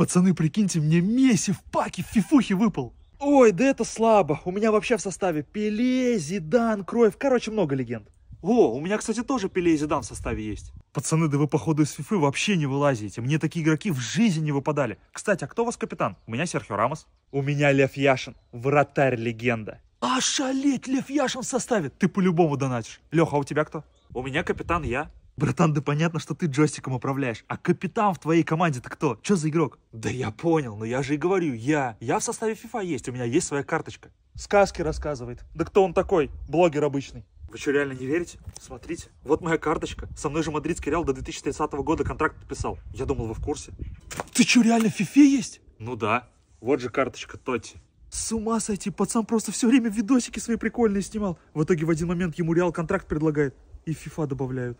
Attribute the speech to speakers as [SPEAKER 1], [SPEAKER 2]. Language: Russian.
[SPEAKER 1] Пацаны, прикиньте, мне Месси в паке в фифухе выпал. Ой, да это слабо. У меня вообще в составе Пеле, Зидан, Кроев. Короче, много легенд. О, у меня, кстати, тоже Пеле и Зидан в составе есть. Пацаны, да вы, походу, из фифы вообще не вылазите. Мне такие игроки в жизни не выпадали. Кстати, а кто у вас капитан? У меня Серхио Рамос. У меня Лев Яшин, вратарь-легенда. Ошалеть, Лев Яшин в составе. Ты по-любому донатишь. Леха, а у тебя кто? У меня капитан я. Братан, да понятно, что ты джойстиком управляешь. А капитан в твоей команде-то кто? Что за игрок? Да я понял, но я же и говорю, я. Я в составе FIFA есть, у меня есть своя карточка. Сказки рассказывает. Да кто он такой? Блогер обычный. Вы что, реально не верите? Смотрите, вот моя карточка. Со мной же Мадридский Реал до 2030 года контракт подписал. Я думал, вы в курсе. Ты что, реально в FIFA есть? Ну да. Вот же карточка Тотти. С ума сойти, пацан просто все время видосики свои прикольные снимал. В итоге в один момент ему Реал контракт предлагает и FIFA добавляют.